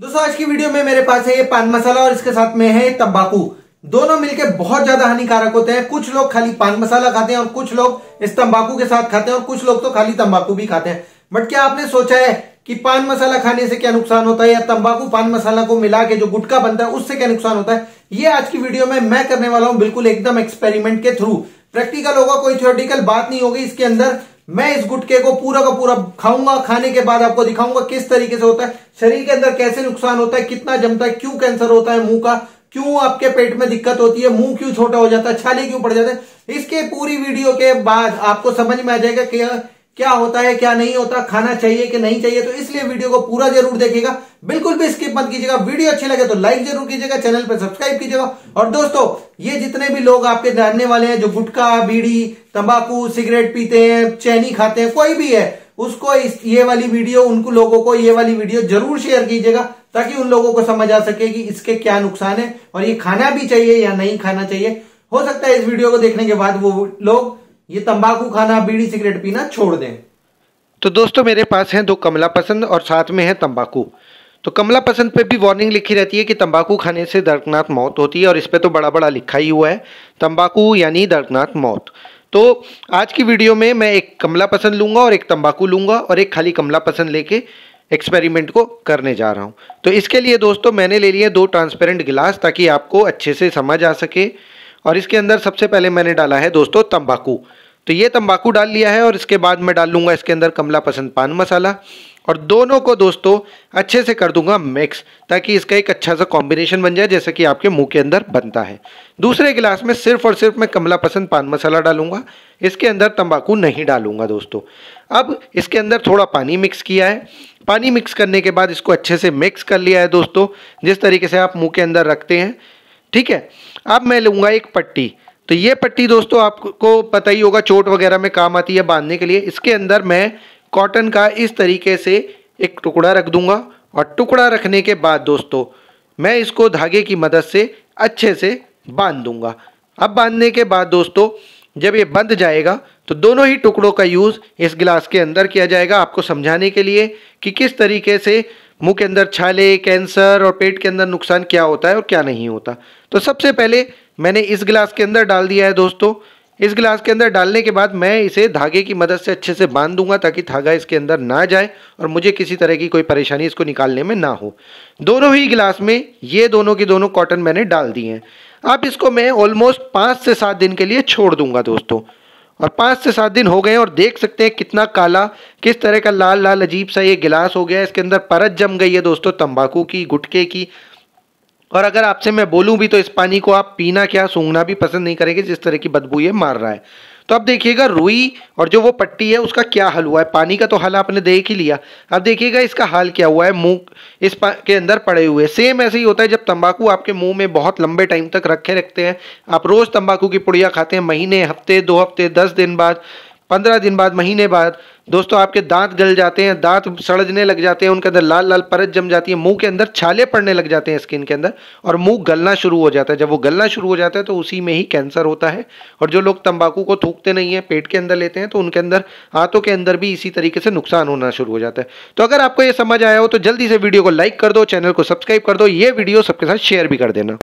दोस्तों आज की वीडियो में मेरे पास है ये पान मसाला और इसके साथ में है तंबाकू दोनों मिलके बहुत ज्यादा हानिकारक होते हैं कुछ लोग खाली पान मसाला खाते हैं और कुछ लोग इस तंबाकू के साथ खाते हैं और कुछ लोग तो खाली तंबाकू भी खाते हैं बट क्या आपने सोचा है कि पान मसाला खाने से क्या नुकसान होता है या तंबाकू पान मसाला को मिला के जो गुटका बनता है उससे क्या नुकसान होता है ये आज की वीडियो में मैं करने वाला हूं बिल्कुल एकदम एक्सपेरिमेंट के थ्रू प्रैक्टिकल होगा कोई थियोरटिकल बात नहीं होगी इसके अंदर मैं इस गुटके को पूरा का पूरा खाऊंगा खाने के बाद आपको दिखाऊंगा किस तरीके से होता है शरीर के अंदर कैसे नुकसान होता है कितना जमता है क्यों कैंसर होता है मुंह का क्यों आपके पेट में दिक्कत होती है मुंह क्यों छोटा हो जाता है छाले क्यों पड़ जाते हैं इसके पूरी वीडियो के बाद आपको समझ में आ जाएगा कि क्या होता है क्या नहीं होता खाना चाहिए कि नहीं चाहिए तो इसलिए वीडियो को पूरा जरूर देखिएगा बिल्कुल भी स्किप मत कीजिएगा वीडियो अच्छी लगे तो लाइक जरूर कीजिएगा चैनल पर सब्सक्राइब कीजिएगा और दोस्तों ये जितने भी लोग आपके जानने वाले हैं जो गुटखा बीड़ी तंबाकू सिगरेट पीते हैं चैनी खाते हैं कोई भी है उसको इस ये वाली वीडियो उनको लोगों को ये वाली वीडियो जरूर शेयर कीजिएगा ताकि उन लोगों को समझ आ सके कि इसके क्या नुकसान है और ये खाना भी चाहिए या नहीं खाना चाहिए हो सकता है इस वीडियो को देखने के बाद वो लोग ये तंबाकू खाना बीड़ी सिगरेट पीना छोड़ दें तो दोस्तों मेरे पास हैं दो कमला पसंद और साथ में है तंबाकू तो कमला पसंद पे भी वार्निंग लिखी रहती है कि तंबाकू खाने से दर्दनाक मौत होती है और इस पर तो बड़ा बड़ा लिखा ही हुआ है तंबाकू यानी दर्दनाक मौत तो आज की वीडियो में मैं एक कमला पसंद लूँगा और एक तंबाकू लूँगा और एक खाली कमला पसंद लेके एक्सपेरिमेंट को करने जा रहा हूँ तो इसके लिए दोस्तों मैंने ले लिए दो ट्रांसपेरेंट गिलास ताकि आपको अच्छे से समझ आ सके और इसके अंदर सबसे पहले मैंने डाला है दोस्तों तंबाकू तो ये तंबाकू डाल लिया है और इसके बाद मैं डाल लूँगा इसके अंदर कमला पसंद पान मसाला और दोनों को दोस्तों अच्छे से कर दूंगा मिक्स ताकि इसका एक अच्छा सा कॉम्बिनेशन बन जाए जैसा कि आपके मुंह के अंदर बनता है दूसरे गिलास में सिर्फ और सिर्फ मैं कमला पसंद पान मसाला डालूंगा इसके अंदर तंबाकू नहीं डालूंगा दोस्तों अब इसके अंदर थोड़ा पानी मिक्स किया है पानी मिक्स करने के बाद इसको अच्छे से मिक्स कर लिया है दोस्तों जिस तरीके से आप मुँह के अंदर रखते हैं ठीक है अब मैं लूँगा एक पट्टी तो ये पट्टी दोस्तों आपको पता ही होगा चोट वगैरह में काम आती है बांधने के लिए इसके अंदर मैं कॉटन का इस तरीके से एक टुकड़ा रख दूंगा और टुकड़ा रखने के बाद दोस्तों मैं इसको धागे की मदद से अच्छे से बांध दूंगा अब बांधने के बाद दोस्तों जब ये बंद जाएगा तो दोनों ही टुकड़ों का यूज़ इस गिलास के अंदर किया जाएगा आपको समझाने के लिए कि किस तरीके से मुंह के अंदर छाले कैंसर और पेट के अंदर नुकसान क्या होता है और क्या नहीं होता तो सबसे पहले मैंने इस गिलास के अंदर डाल दिया है दोस्तों इस गिलास के अंदर डालने के बाद मैं इसे धागे की मदद से अच्छे से बांध दूंगा ताकि धागा इसके अंदर ना जाए और मुझे किसी तरह की कोई परेशानी इसको निकालने में ना हो दोनों ही गिलास में ये दोनों के दोनों कॉटन मैंने डाल दिए हैं अब इसको मैं ऑलमोस्ट पाँच से सात दिन के लिए छोड़ दूंगा दोस्तों और पाँच से सात दिन हो गए और देख सकते हैं कितना काला किस तरह का लाल लाल अजीब सा ये गिलास हो गया है इसके अंदर परत जम गई है दोस्तों तंबाकू की गुटके की और अगर आपसे मैं बोलूँ भी तो इस पानी को आप पीना क्या सूंघना भी पसंद नहीं करेंगे जिस तरह की बदबू ये मार रहा है तो अब देखिएगा रुई और जो वो पट्टी है उसका क्या हल हुआ है पानी का तो हल आपने देख ही लिया अब देखिएगा इसका हाल क्या हुआ है मुंह इस के अंदर पड़े हुए सेम ऐसे ही होता है जब तंबाकू आपके मुंह में बहुत लंबे टाइम तक रखे रखते हैं आप रोज़ तंबाकू की पुड़िया खाते हैं महीने हफ्ते दो हफ्ते दस दिन बाद पंद्रह दिन बाद महीने बाद दोस्तों आपके दांत गल जाते हैं दांत सड़जने लग जाते हैं उनके अंदर लाल लाल परत जम जाती है मुंह के अंदर छाले पड़ने लग जाते हैं स्किन के अंदर और मुंह गलना शुरू हो जाता है जब वो गलना शुरू हो जाता है तो उसी में ही कैंसर होता है और जो लोग तंबाकू को थूकते नहीं हैं पेट के अंदर लेते हैं तो उनके अंदर हाथों के अंदर भी इसी तरीके से नुकसान होना शुरू हो जाता है तो अगर आपको ये समझ आया हो तो जल्दी से वीडियो को लाइक कर दो चैनल को सब्सक्राइब कर दो ये वीडियो सबके साथ शेयर भी कर देना